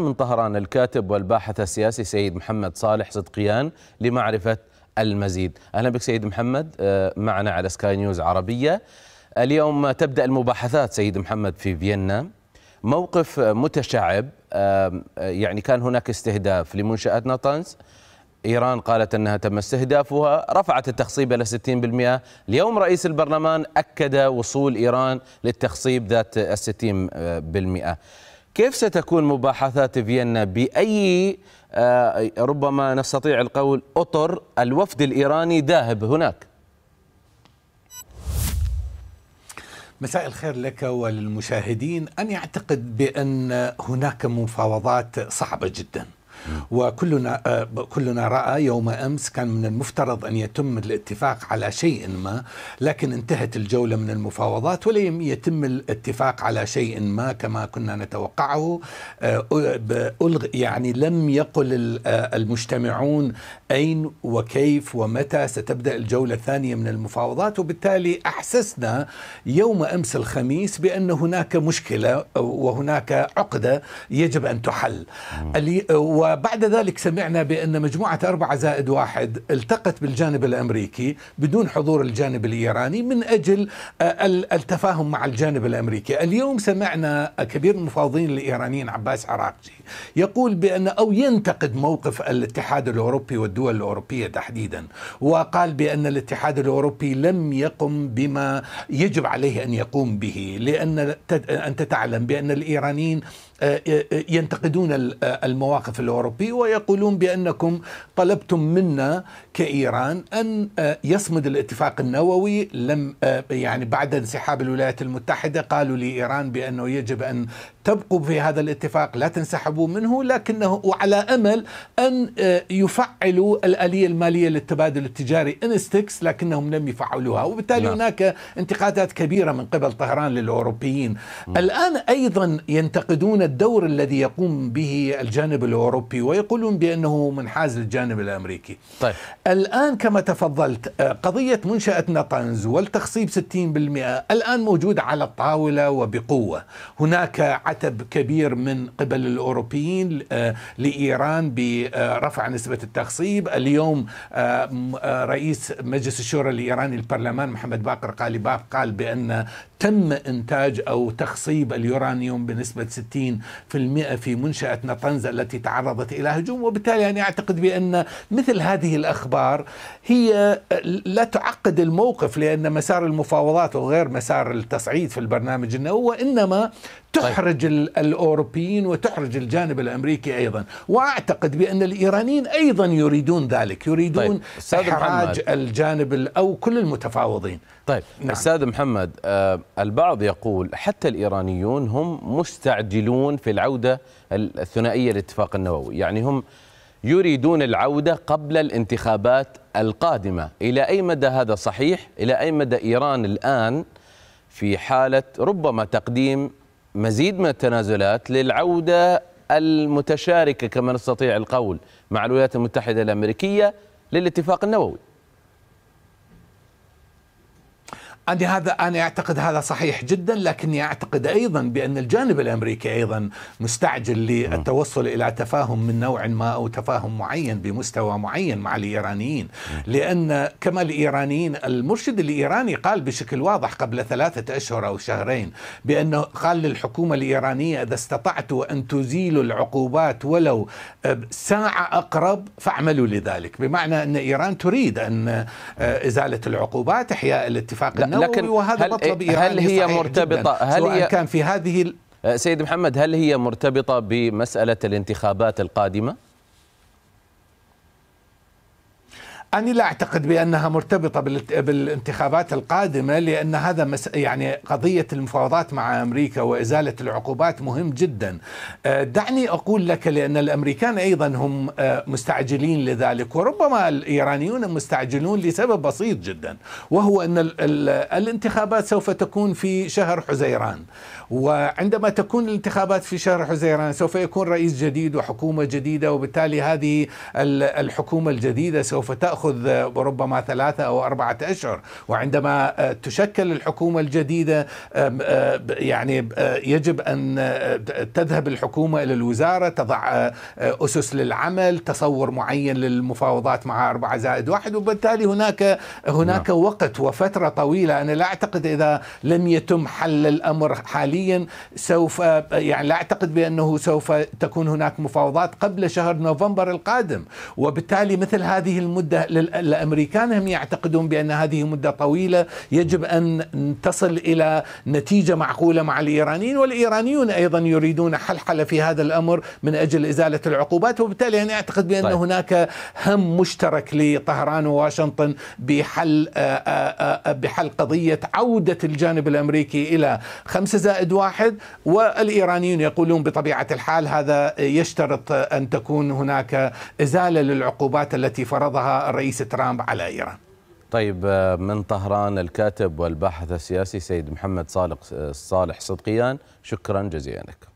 من طهران الكاتب والباحث السياسي سيد محمد صالح صدقيان لمعرفة المزيد أهلا بك سيد محمد آه، معنا على سكاي نيوز عربية اليوم تبدأ المباحثات سيد محمد في فيينا موقف متشعب آه، يعني كان هناك استهداف لمنشآت نطنز إيران قالت أنها تم استهدافها رفعت التخصيب إلى 60% اليوم رئيس البرلمان أكد وصول إيران للتخصيب ذات 60% كيف ستكون مباحثات فيينا بأي آه، ربما نستطيع القول أطر الوفد الإيراني ذاهب هناك مساء الخير لك وللمشاهدين ان يعتقد بأن هناك مفاوضات صعبة جداً وكلنا آه، كلنا راى يوم امس كان من المفترض ان يتم الاتفاق على شيء ما لكن انتهت الجوله من المفاوضات ولم يتم الاتفاق على شيء ما كما كنا نتوقعه آه، يعني لم يقل آه، المجتمعون اين وكيف ومتى ستبدا الجوله الثانيه من المفاوضات وبالتالي احسسنا يوم امس الخميس بان هناك مشكله وهناك عقده يجب ان تحل و وبعد ذلك سمعنا بأن مجموعة أربعة زائد واحد التقت بالجانب الأمريكي بدون حضور الجانب الإيراني من أجل آه، التفاهم مع الجانب الأمريكي اليوم سمعنا كبير المفاوضين الإيرانيين عباس عراقجي يقول بأن أو ينتقد موقف الاتحاد الأوروبي والدول الأوروبية تحديدا وقال بأن الاتحاد الأوروبي لم يقم بما يجب عليه أن يقوم به لأن أنت تعلم بأن الإيرانيين آه، آه، ينتقدون المواقف الأوروبية الأوروبي ويقولون بأنكم طلبتم منا كإيران أن آه، يصمد الاتفاق النووي لم آه، يعني بعد انسحاب الولايات المتحدة قالوا لإيران بأنه يجب أن تبقوا في هذا الاتفاق لا تنسحبوا منه لكنه وعلى امل ان آه، يفعلوا الاليه الماليه للتبادل التجاري انستكس لكنهم لم يفعلوها وبالتالي لا. نعم. هناك انتقادات كبيره من قبل طهران للاوروبيين م. الان ايضا ينتقدون الدور الذي يقوم به الجانب الاوروبي ويقولون بانه منحاز للجانب الامريكي طيب. الان كما تفضلت آه، قضيه منشاه نطنز والتخصيب 60% الان موجوده على الطاوله وبقوه هناك عتب كبير من قبل الأوروبيين آه، لإيران برفع نسبة التخصيب اليوم آه، آه، رئيس مجلس الشورى الإيراني البرلمان محمد باقر قالباف قال بأن تم إنتاج أو تخصيب اليورانيوم بنسبة 60% في منشأة نطنز التي تعرضت إلى هجوم وبالتالي أنا أعتقد بأن مثل هذه الأخبار هي لا تعقد الموقف لأن مسار المفاوضات وغير مسار التصعيد في البرنامج النووي وإنما طيب. تحرج طيب. الاوروبيين وتحرج الجانب الامريكي ايضا، واعتقد بان الايرانيين ايضا يريدون ذلك، يريدون طيب. احراج الجانب او كل المتفاوضين. طيب نعم. استاذ محمد آه، البعض يقول حتى الايرانيون هم مستعجلون في العوده الثنائيه للاتفاق النووي، يعني هم يريدون العوده قبل الانتخابات القادمه، الى اي مدى هذا صحيح؟ الى اي مدى ايران الان في حاله ربما تقديم مزيد من التنازلات للعودة المتشاركة كما نستطيع القول مع الولايات المتحدة الأمريكية للاتفاق النووي أنا هذا أنا أعتقد هذا صحيح جدا لكني أعتقد أيضا بأن الجانب الأمريكي أيضا مستعجل للتوصل إلى تفاهم من نوع ما أو تفاهم معين بمستوى معين مع الإيرانيين لأن كما الإيرانيين المرشد الإيراني قال بشكل واضح قبل ثلاثة أشهر أو شهرين بأنه قال للحكومة الإيرانية إذا استطعتوا أن تزيلوا العقوبات ولو ساعة أقرب فاعملوا لذلك بمعنى أن إيران تريد أن آه، إزالة العقوبات إحياء الاتفاق لا النووي لكن وهذا هل مطلب إيه، إيراني هل هي مرتبطة هل هي كان في هذه أه، سيد محمد هل هي مرتبطة بمسألة الانتخابات القادمة؟ أنا لا أعتقد بأنها مرتبطة بالانتخابات القادمة لأن هذا مس يعني قضية المفاوضات مع أمريكا وإزالة العقوبات مهم جدا أه، دعني أقول لك لأن الأمريكان أيضا هم أه، مستعجلين لذلك وربما الإيرانيون مستعجلون لسبب بسيط جدا وهو أن الانتخابات سوف تكون في شهر حزيران وعندما تكون الانتخابات في شهر حزيران سوف يكون رئيس جديد وحكومة جديدة وبالتالي هذه الحكومة الجديدة سوف تأخذ تأخذ ربما ثلاثة أو أربعة أشهر وعندما آه، تشكل الحكومة الجديدة آه، يعني آه، يجب أن تذهب الحكومة إلى الوزارة تضع أسس للعمل تصور معين للمفاوضات مع أربعة زائد واحد وبالتالي هناك هناك نعم. وقت وفترة طويلة أنا لا أعتقد إذا لم يتم حل الأمر حاليا سوف يعني لا أعتقد بأنه سوف تكون هناك مفاوضات قبل شهر نوفمبر القادم وبالتالي مثل هذه المدة الامريكان هم يعتقدون بان هذه مده طويله يجب ان تصل الى نتيجه معقوله مع الايرانيين والايرانيون ايضا يريدون حلحله في هذا الامر من اجل ازاله العقوبات وبالتالي انا اعتقد بان طيب. هناك هم مشترك لطهران وواشنطن بحل بحل قضيه عوده الجانب الامريكي الى خمسة زائد واحد والايرانيون يقولون بطبيعه الحال هذا يشترط ان تكون هناك ازاله للعقوبات التي فرضها الرئيس ترامب على إيران طيب آه، من طهران الكاتب والباحث السياسي سيد محمد صالح آه، صالح صدقيان شكرا جزيلا لكم